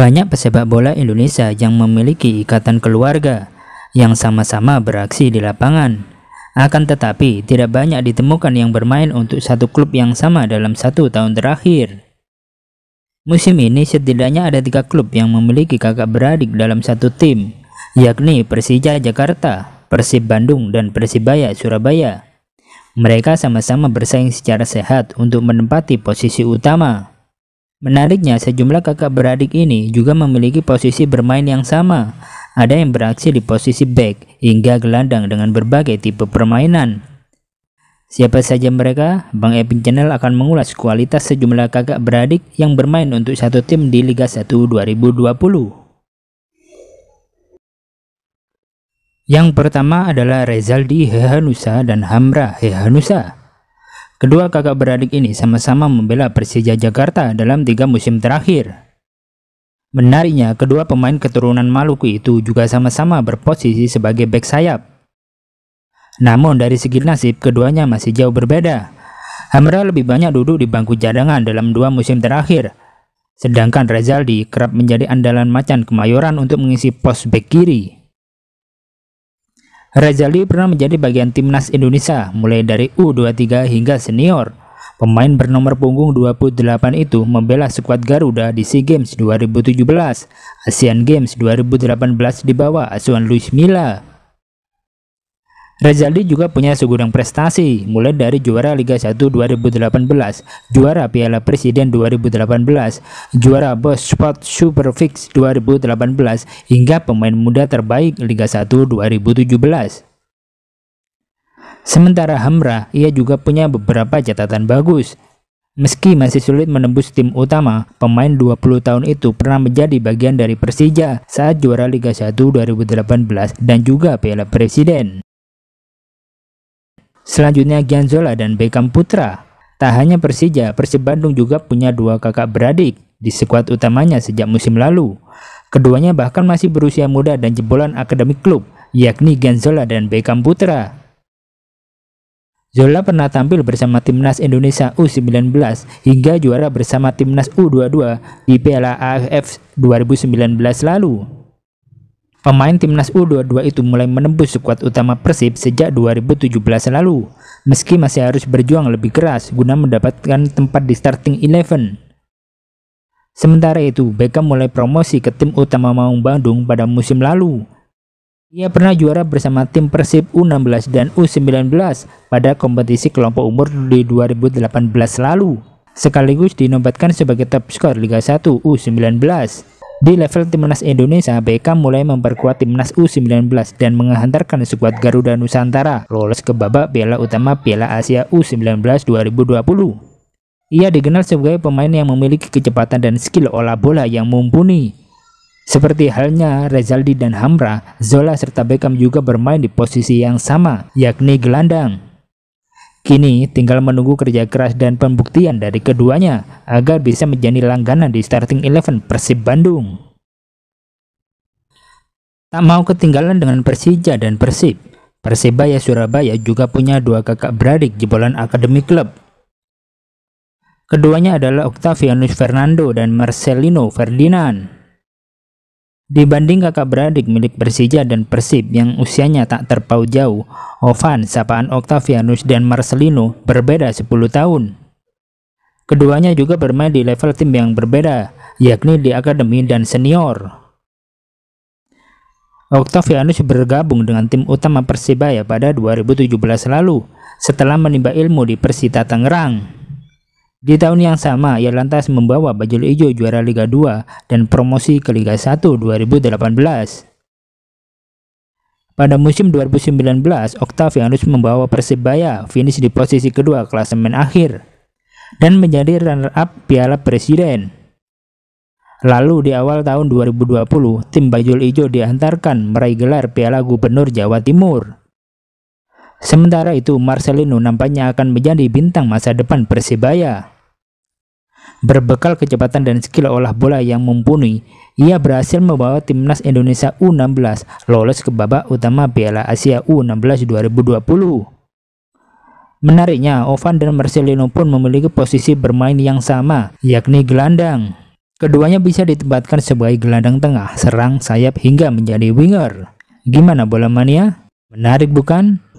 Banyak pesepak bola Indonesia yang memiliki ikatan keluarga yang sama-sama beraksi di lapangan. Akan tetapi, tidak banyak ditemukan yang bermain untuk satu klub yang sama dalam satu tahun terakhir. Musim ini setidaknya ada tiga klub yang memiliki kakak beradik dalam satu tim, yakni Persija Jakarta, Persib Bandung, dan Persibaya Surabaya. Mereka sama-sama bersaing secara sehat untuk menempati posisi utama. Menariknya, sejumlah kakak beradik ini juga memiliki posisi bermain yang sama. Ada yang beraksi di posisi back hingga gelandang dengan berbagai tipe permainan. Siapa saja mereka, Bang Epin Channel akan mengulas kualitas sejumlah kakak beradik yang bermain untuk satu tim di Liga 1 2020. Yang pertama adalah Rezaldi Hehanusa dan Hamra Hehanusa. Kedua kakak beradik ini sama-sama membela Persija Jakarta dalam tiga musim terakhir. Menariknya, kedua pemain keturunan Maluku itu juga sama-sama berposisi sebagai bek sayap. Namun dari segi nasib, keduanya masih jauh berbeda. Hamra lebih banyak duduk di bangku cadangan dalam dua musim terakhir, sedangkan Rezaldi kerap menjadi andalan macan kemayoran untuk mengisi pos bek kiri. Razali pernah menjadi bagian timnas Indonesia mulai dari U23 hingga senior. Pemain bernomor punggung 28 itu membela skuad Garuda di SEA Games 2017, Asian Games 2018 di bawah asuhan Luis Milla. Rezaldi juga punya segudang prestasi, mulai dari juara Liga 1 2018, juara Piala Presiden 2018, juara Sport Super Fix 2018, hingga pemain muda terbaik Liga 1 2017. Sementara Hamra, ia juga punya beberapa catatan bagus. Meski masih sulit menembus tim utama, pemain 20 tahun itu pernah menjadi bagian dari Persija saat juara Liga 1 2018 dan juga Piala Presiden. Selanjutnya Gianzola dan Beckham Putra. Tak hanya Persija, Persib Bandung juga punya dua kakak beradik di skuad utamanya sejak musim lalu. Keduanya bahkan masih berusia muda dan jebolan akademik klub, yakni Gianzola dan Beckham Putra. Zola pernah tampil bersama timnas Indonesia U19 hingga juara bersama timnas U22 di Piala AFF 2019 lalu. Pemain timnas U22 itu mulai menembus skuad utama Persib sejak 2017 lalu, meski masih harus berjuang lebih keras guna mendapatkan tempat di starting eleven. Sementara itu, Beckham mulai promosi ke tim utama Maung Bandung pada musim lalu. Ia pernah juara bersama tim Persib U16 dan U19 pada kompetisi kelompok umur di 2018 lalu, sekaligus dinobatkan sebagai top skor Liga 1 U19. Di level timnas Indonesia, Beckham mulai memperkuat timnas U19 dan menghantarkan skuad Garuda Nusantara lolos ke babak Piala Utama Piala Asia U19 2020. Ia dikenal sebagai pemain yang memiliki kecepatan dan skill olah bola yang mumpuni. Seperti halnya Rezaldi dan Hamra, Zola serta Beckham juga bermain di posisi yang sama, yakni gelandang. Kini tinggal menunggu kerja keras dan pembuktian dari keduanya agar bisa menjadi langganan di starting eleven Persib Bandung. Tak mau ketinggalan dengan Persija dan Persib. Persebaya Surabaya juga punya dua kakak beradik jebolan Akademi klub Keduanya adalah Octavianus Fernando dan Marcelino Ferdinand. Dibanding kakak beradik milik Persija dan Persib yang usianya tak terpau jauh, Ovan, sapaan Octavianus dan Marcelino berbeda 10 tahun. Keduanya juga bermain di level tim yang berbeda, yakni di akademi dan senior. Octavianus bergabung dengan tim utama Persibaya pada 2017 lalu, setelah menimba ilmu di Persita Tangerang. Di tahun yang sama, ia lantas membawa Bajul Ijo juara Liga 2 dan promosi ke Liga 1 2018. Pada musim 2019, Octavianus membawa Persebaya finish di posisi kedua klasemen akhir dan menjadi runner-up Piala Presiden. Lalu di awal tahun 2020, tim Bajul Ijo diantarkan meraih gelar Piala Gubernur Jawa Timur. Sementara itu, Marcelino nampaknya akan menjadi bintang masa depan Persibaya. Berbekal kecepatan dan skill olah bola yang mumpuni, ia berhasil membawa timnas Indonesia U16 lolos ke babak utama Piala Asia U16 2020. Menariknya, Ovan dan Marcelino pun memiliki posisi bermain yang sama, yakni gelandang. Keduanya bisa ditempatkan sebagai gelandang tengah, serang, sayap, hingga menjadi winger. Gimana bola mania? Menarik bukan?